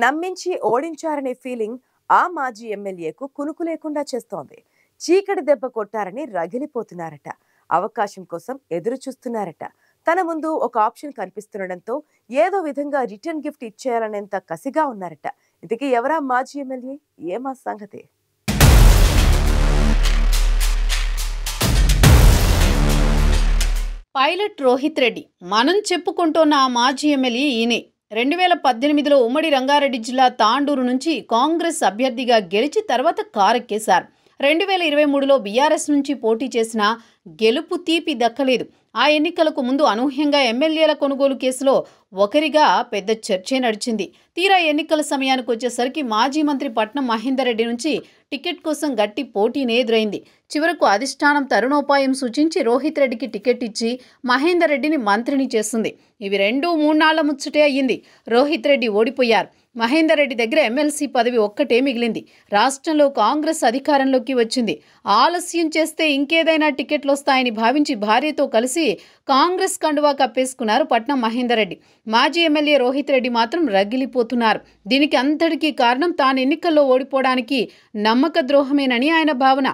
నమ్మించి ఓడించారనే ఫీలింగ్ ఆ మాజీ ఎమ్మెల్యేకు కునుకు లేకుండా చేస్తోంది చీకటి దెబ్బ కొట్టారని రగిలిపోతున్నారట అవకాశం కోసం ఎదురు చూస్తున్నారట తన ముందు ఒక ఆప్షన్ కనిపిస్తుండటంతో ఏదో విధంగా రిటర్న్ గిఫ్ట్ ఇచ్చేయాలనేంత కసిగా ఉన్నారట ఇంతకీ ఎవరా మాజీ ఎమ్మెల్యే ఏమా సంగతి పైలట్ రోహిత్ రెడ్డి మనం చెప్పుకుంటున్న ఆ మాజీ ఎమ్మెల్యే ఈయనే రెండు వేల పద్దెనిమిదిలో ఉమ్మడి రంగారెడ్డి జిల్లా తాండూరు నుంచి కాంగ్రెస్ అభ్యర్థిగా గెలిచి తర్వాత కారెక్కేశారు రెండు వేల ఇరవై మూడులో బీఆర్ఎస్ నుంచి పోటీ చేసిన గెలుపు తీపి దక్కలేదు ఆ ఎన్నికలకు ముందు అనూహ్యంగా ఎమ్మెల్యేల కొనుగోలు కేసులో ఒకరిగా పెద్ద చర్చే నడిచింది తీరా ఎన్నికల సమయానికి వచ్చేసరికి మాజీ మంత్రి పట్నం మహేందర్ రెడ్డి నుంచి టికెట్ కోసం గట్టి పోటీనే ఎదురైంది చివరకు అధిష్టానం తరుణోపాయం సూచించి రోహిత్ రెడ్డికి టికెట్ ఇచ్చి మహేందర్ రెడ్డిని మంత్రిని చేస్తుంది ఇవి రెండు మూడు నాళ్ల ముచ్చటే అయ్యింది రోహిత్ రెడ్డి ఓడిపోయారు మహేందర్ రెడ్డి దగ్గర ఎమ్మెల్సీ పదవి ఒక్కటే మిగిలింది రాష్ట్రంలో కాంగ్రెస్ అధికారంలోకి వచ్చింది ఆలస్యం చేస్తే ఇంకేదైనా టికెట్లు వస్తాయని భావించి భార్యతో కలిసి కాంగ్రెస్ కండువా కప్పేసుకున్నారు పట్నం మహేందర్ రెడ్డి మాజీ ఎమ్మెల్యే రోహిత్ రెడ్డి మాత్రం రగిలిపోతున్నారు దీనికి అంతటికీ కారణం తాను ఎన్నికల్లో ఓడిపోవడానికి నమ్మక ద్రోహమేనని ఆయన భావన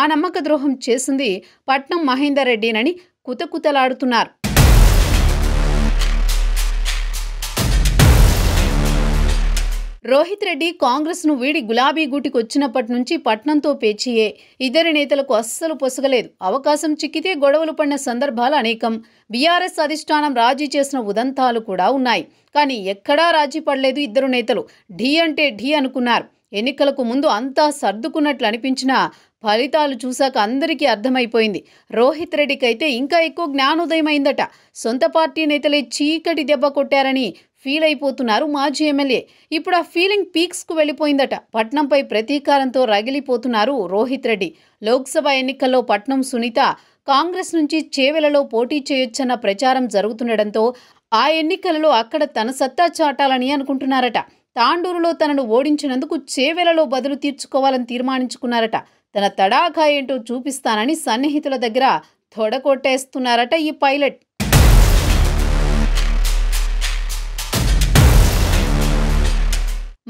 ఆ నమ్మక ద్రోహం చేసింది పట్నం మహేందర్ రెడ్డినని కుతకుతలాడుతున్నారు రోహిత్ రెడ్డి కాంగ్రెస్ను వీడి గులాబీ గూటికి వచ్చినప్పటి నుంచి పట్నంతో పేచీయే ఇద్దరి నేతలకు అస్సలు పొసగలేదు అవకాశం చిక్కితే గొడవలు పడిన సందర్భాలు అనేకం బీఆర్ఎస్ అధిష్టానం రాజీ చేసిన ఉదంతాలు కూడా ఉన్నాయి కానీ ఎక్కడా రాజీ పడలేదు ఇద్దరు నేతలు ఢీ అంటే ఢీ అనుకున్నారు ఎన్నికలకు ముందు అంతా సర్దుకున్నట్లు అనిపించినా ఫలితాలు చూశాక అందరికీ అర్థమైపోయింది రోహిత్ రెడ్డికైతే ఇంకా ఎక్కువ జ్ఞానోదయం అయిందట సొంత పార్టీ నేతలే చీకటి దెబ్బ కొట్టారని ఫీల్ అయిపోతున్నారు మాజీ ఎమ్మెల్యే ఇప్పుడు ఆ ఫీలింగ్ పీక్స్కు వెళ్ళిపోయిందట పట్నంపై ప్రతీకారంతో రగిలిపోతున్నారు రోహిత్ రెడ్డి లోక్సభ ఎన్నికల్లో పట్నం సునీత కాంగ్రెస్ నుంచి చేవెలలో పోటీ చేయొచ్చన్న ప్రచారం జరుగుతుండటంతో ఆ ఎన్నికలలో అక్కడ తన సత్తా చాటాలని అనుకుంటున్నారట తాండూరులో తనను ఓడించినందుకు చేవెలలో బదులు తీర్చుకోవాలని తీర్మానించుకున్నారట తన తడాఖా ఏంటో చూపిస్తానని సన్నిహితుల దగ్గర తొడకొట్టేస్తున్నారట ఈ పైలట్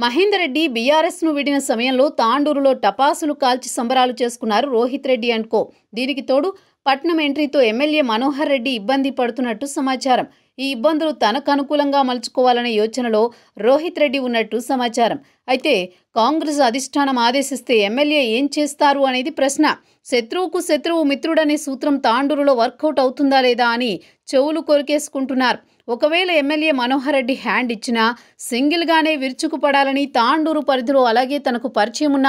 మహేందర్ రెడ్డి ను విడిన సమయంలో తాండూరులో టపాసులు కాల్చి సంబరాలు చేసుకున్నారు రోహిత్ రెడ్డి అండ్ కో దీనికి తోడు పట్నం ఎంట్రీతో ఎమ్మెల్యే మనోహర్ రెడ్డి ఇబ్బంది పడుతున్నట్టు సమాచారం ఈ ఇబ్బందులు తనకు అనుకూలంగా మలుచుకోవాలనే యోచనలో రోహిత్ రెడ్డి ఉన్నట్టు సమాచారం అయితే కాంగ్రెస్ అధిష్టానం ఆదేశిస్తే ఎమ్మెల్యే ఏం చేస్తారు అనేది ప్రశ్న శత్రువుకు శత్రువు మిత్రుడనే సూత్రం తాండూరులో వర్కౌట్ అవుతుందా లేదా అని చెవులు కొరికేసుకుంటున్నారు ఒకవేళ ఎమ్మెల్యే మనోహర్ రెడ్డి హ్యాండ్ ఇచ్చినా సింగిల్గానే విరుచుకుపడాలని తాండూరు పరిధిలో అలాగే తనకు పరిచయం ఉన్న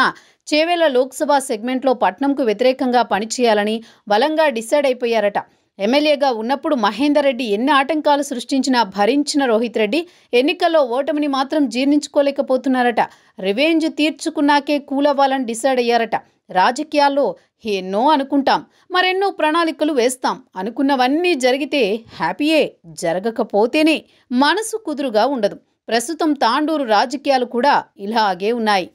చేవేళ్ల లోక్సభ సెగ్మెంట్లో పట్నంకు వ్యతిరేకంగా పనిచేయాలని బలంగా డిసైడ్ అయిపోయారట ఎమ్మెల్యేగా ఉన్నప్పుడు మహేందర్ రెడ్డి ఎన్ని ఆటంకాలు సృష్టించినా భరించిన రోహిత్ రెడ్డి ఎన్నికల్లో ఓటమిని మాత్రం జీర్ణించుకోలేకపోతున్నారట రివెంజ్ తీర్చుకున్నాకే కూలవ్వాలని డిసైడ్ అయ్యారట రాజకీయాల్లో ఎన్నో అనుకుంటాం మరెన్నో ప్రణాళికలు వేస్తాం అనుకున్నవన్నీ జరిగితే హ్యాపీయే జరగకపోతేనే మనసు కుదురుగా ఉండదు ప్రస్తుతం తాండూరు రాజకీయాలు కూడా ఇలాగే ఉన్నాయి